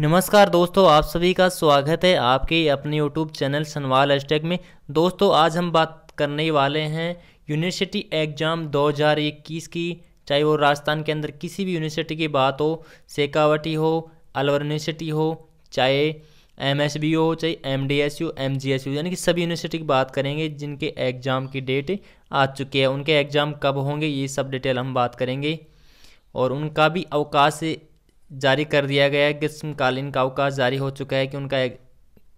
नमस्कार दोस्तों आप सभी का स्वागत है आपके अपने यूट्यूब चैनल सनवाल एस्टेक में दोस्तों आज हम बात करने वाले हैं यूनिवर्सिटी एग्ज़ाम 2021 की चाहे वो राजस्थान के अंदर किसी भी यूनिवर्सिटी की बात हो शेखावटी हो अलवर यूनिवर्सिटी हो चाहे एम एस बी हो चाहे M D S U M G S U यानी कि सभी यूनिवर्सिटी की बात करेंगे जिनके एग्ज़ाम की डेट आ चुकी है उनके एग्ज़ाम कब होंगे ये सब डिटेल हम बात करेंगे और उनका भी अवकाश जारी कर दिया गया है ग्रीष्मकालीन का अवकाश जारी हो चुका है कि उनका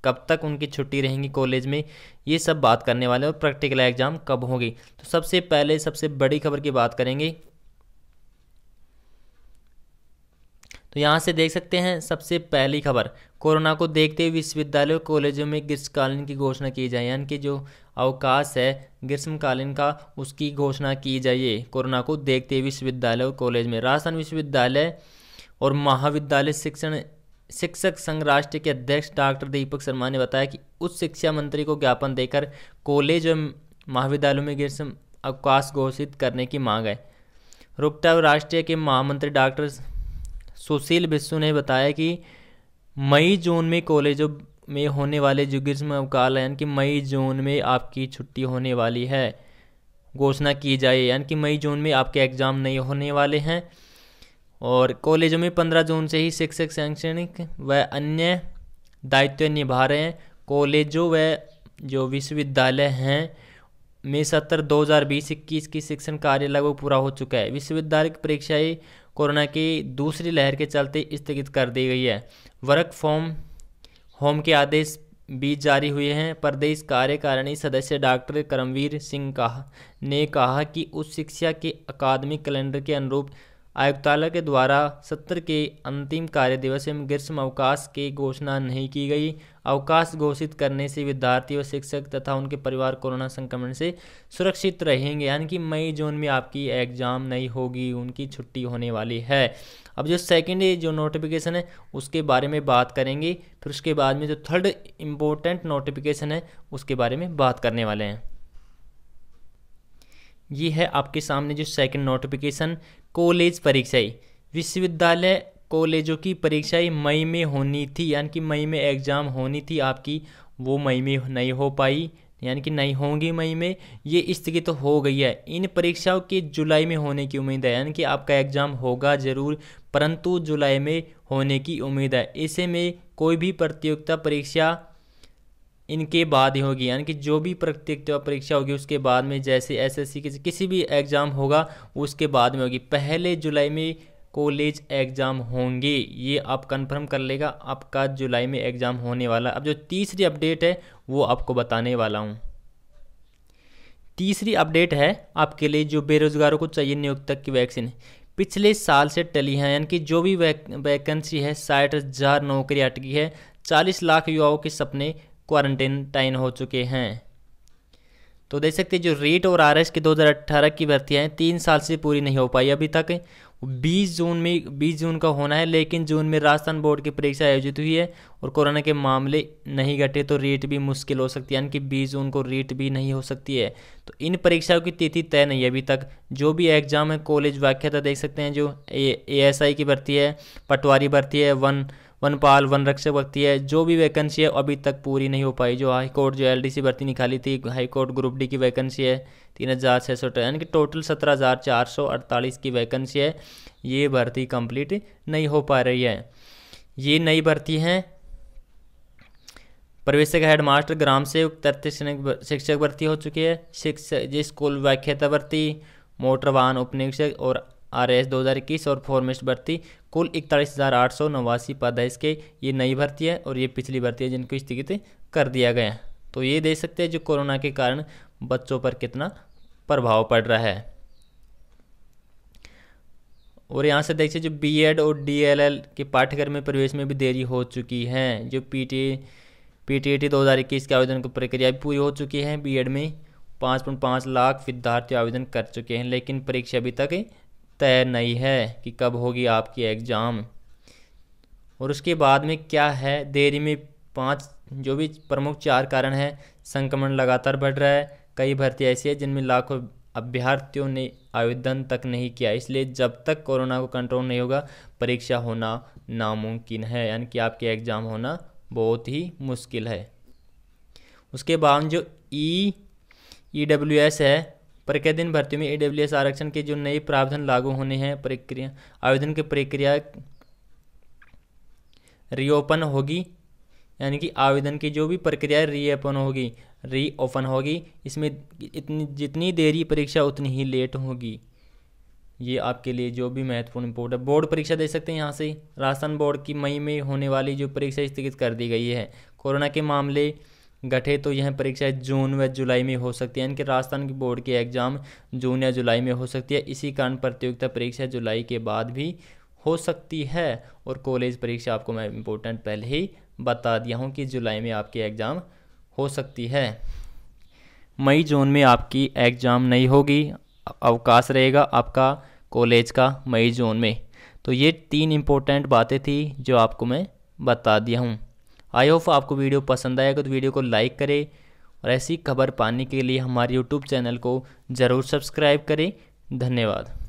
कब तक उनकी छुट्टी रहेंगी कॉलेज में ये सब बात करने वाले और प्रैक्टिकल एग्जाम कब होगी तो सबसे पहले सबसे बड़ी खबर की बात करेंगे तो यहाँ से देख सकते हैं सबसे पहली खबर कोरोना को देखते हुए विश्वविद्यालय कॉलेजों में ग्रीष्मकालीन की घोषणा की जाए यानी कि जो अवकाश है ग्रीष्मकालीन का उसकी घोषणा की जाइए कोरोना को देखते हुए विश्वविद्यालय और कॉलेज में राजस्थान विश्वविद्यालय और महाविद्यालय शिक्षण शिक्षक संघ राष्ट्र के अध्यक्ष डॉक्टर दीपक शर्मा ने बताया कि उच्च शिक्षा मंत्री को ज्ञापन देकर कॉलेज और महाविद्यालयों में ग्रीष्म अवकाश घोषित करने की मांग है रोकता राष्ट्रीय के महामंत्री डॉक्टर सुशील बिस्सू ने बताया कि मई जून में कॉलेजों में होने वाले जो ग्रीष्म अवकाल है यानी कि मई जून में आपकी छुट्टी होने वाली है घोषणा की जाए यानी कि मई जून में आपके एग्ज़ाम नहीं होने वाले हैं और कॉलेजों में पंद्रह जून से ही शिक्षक शैक्षणिक व अन्य दायित्व निभा रहे हैं कॉलेजों व जो विश्वविद्यालय हैं में सत्र दो हज़ार बीस इक्कीस की शिक्षण कार्य लगभग पूरा हो चुका है विश्वविद्यालय की परीक्षाएं कोरोना की दूसरी लहर के चलते स्थगित कर दी गई है वर्क फ्रॉम होम के आदेश भी जारी हुए हैं प्रदेश कार्यकारिणी सदस्य डॉक्टर करमवीर सिंह कहा ने कहा कि उस शिक्षा के अकादमिक कैलेंडर के अनुरूप आयुक्तालय के द्वारा सत्र के अंतिम कार्य दिवस एवं ग्रीष्म अवकाश की घोषणा नहीं की गई अवकाश घोषित करने से विद्यार्थी और शिक्षक तथा उनके परिवार कोरोना संक्रमण से सुरक्षित रहेंगे यानी कि मई जून में आपकी एग्ज़ाम नहीं होगी उनकी छुट्टी होने वाली है अब जो सेकेंड जो नोटिफिकेशन है उसके बारे में बात करेंगे फिर उसके बाद में जो थर्ड इम्पोर्टेंट नोटिफिकेशन है उसके बारे में बात करने वाले हैं ये है आपके सामने जो सेकंड नोटिफिकेशन कॉलेज परीक्षाएं विश्वविद्यालय कॉलेजों की परीक्षाएं मई में होनी थी यानी कि मई में एग्ज़ाम होनी थी आपकी वो मई में नहीं हो पाई यानी कि नहीं होंगी मई में ये स्थगित तो हो गई है इन परीक्षाओं के जुलाई में होने की उम्मीद है यानी कि आपका एग्ज़ाम होगा ज़रूर परंतु जुलाई में होने की उम्मीद है ऐसे में कोई भी प्रतियोगिता परीक्षा इनके बाद ही होगी यानी कि जो भी प्रतियोगिता परीक्षा होगी उसके बाद में जैसे एसएससी के किसी भी एग्ज़ाम होगा उसके बाद में होगी पहले जुलाई में कॉलेज एग्ज़ाम होंगे ये आप कंफर्म कर लेगा आपका जुलाई में एग्ज़ाम होने वाला अब जो तीसरी अपडेट है वो आपको बताने वाला हूँ तीसरी अपडेट है आपके लिए जो बेरोज़गारों को चाहिए नियुक्त तक की वैक्सीन पिछले साल से टली है यानी कि जो भी वैकेंसी है साठ हज़ार नौकरी अटकी है चालीस लाख युवाओं के सपने क्वारंटाइन हो चुके हैं तो देख सकते हैं जो रेट और आर के 2018 की भर्तियाँ तीन साल से पूरी नहीं हो पाई अभी तक 20 जून में 20 जून का होना है लेकिन जून में राजस्थान बोर्ड की परीक्षा आयोजित हुई है और कोरोना के मामले नहीं घटे तो रेट भी मुश्किल हो सकती है यानी कि बीस जून को रेट भी नहीं हो सकती है तो इन परीक्षाओं की तिथि तय नहीं है अभी तक जो भी एग्ज़ाम है कॉलेज व्याख्याता तो देख सकते हैं जो ए एस आई की भर्ती है पटवारी भर्ती है वन वनपाल वन रक्षक भर्ती है जो भी वैकेंसी है अभी तक पूरी नहीं हो पाई जो हाई कोर्ट जो एलडीसी भर्ती निकाली थी हाई कोर्ट ग्रुप डी की वैकेंसी है तीन हज़ार छः सौ यानी कि टोटल सत्रह हज़ार चार सौ अड़तालीस की वैकेंसी है ये भर्ती कंप्लीट नहीं हो पा रही है ये नई भर्ती हैं प्रवेशक हेडमास्टर ग्राम सेवक तथ्य शिक्षक भर्ती हो चुकी है शिक्षक जिस स्कूल व्याख्याता भर्ती मोटर वाहन उपनिरीक्षक और आर एस दो हज़ार इक्कीस और फॉर्मेस्ट भर्ती कुल इकतालीस हज़ार आठ सौ नवासी पद है इसके ये नई भर्ती है और ये पिछली भर्ती है जिनको स्थगित कर दिया गया है तो ये देख सकते हैं जो कोरोना के कारण बच्चों पर कितना प्रभाव पड़ रहा है और यहाँ से देखिए जो बीएड और डीएलएल के पाठ्यक्रम में प्रवेश में भी देरी हो चुकी है जो पीटी हज़ार 2021 के आवेदन की प्रक्रिया भी पूरी हो चुकी है बीएड में पाँच पॉइंट पाँच लाख विद्यार्थी आवेदन कर चुके हैं लेकिन परीक्षा अभी तक तय नहीं है कि कब होगी आपकी एग्ज़ाम और उसके बाद में क्या है देरी में पांच जो भी प्रमुख चार कारण हैं संक्रमण लगातार बढ़ रहा है कई भर्ती ऐसी है जिनमें लाखों अभ्यर्थियों ने आवेदन तक नहीं किया इसलिए जब तक कोरोना को कंट्रोल नहीं होगा परीक्षा होना नामुमकिन है यानी कि आपके एग्ज़ाम होना बहुत ही मुश्किल है उसके बाद जो ई ई डब्ल्यू एस है प्रक्रिया दिन भर्ती में ई आरक्षण के जो नए प्रावधान लागू होने हैं प्रक्रिया आवेदन की प्रक्रिया रीओपन होगी यानी कि आवेदन की जो भी प्रक्रिया रीओपन होगी रीओपन होगी इसमें इतनी जितनी देरी परीक्षा उतनी ही लेट होगी ये आपके लिए जो भी महत्वपूर्ण इंपोर्ट है बोर्ड परीक्षा दे सकते हैं यहाँ से राजस्थान बोर्ड की मई में होने वाली जो परीक्षा स्थगित कर दी गई है कोरोना के मामले गठे तो यह परीक्षाएं जून व जुलाई में हो सकती है इनके राजस्थान की बोर्ड के एग्जाम जून या जुलाई में हो सकती है इसी कारण प्रतियोगिता परीक्षा जुलाई के बाद भी हो सकती है और कॉलेज परीक्षा आपको मैं इम्पोर्टेंट पहले ही बता दिया हूँ कि जुलाई में आपकी एग्ज़ाम हो सकती है मई जून में आपकी एग्ज़ाम नहीं होगी अवकाश रहेगा आपका कॉलेज का मई जून में तो ये तीन इम्पोर्टेंट बातें थी जो आपको मैं बता दिया हूँ आई होप आपको वीडियो पसंद आएगा तो वीडियो को लाइक करें और ऐसी खबर पाने के लिए हमारे यूट्यूब चैनल को ज़रूर सब्सक्राइब करें धन्यवाद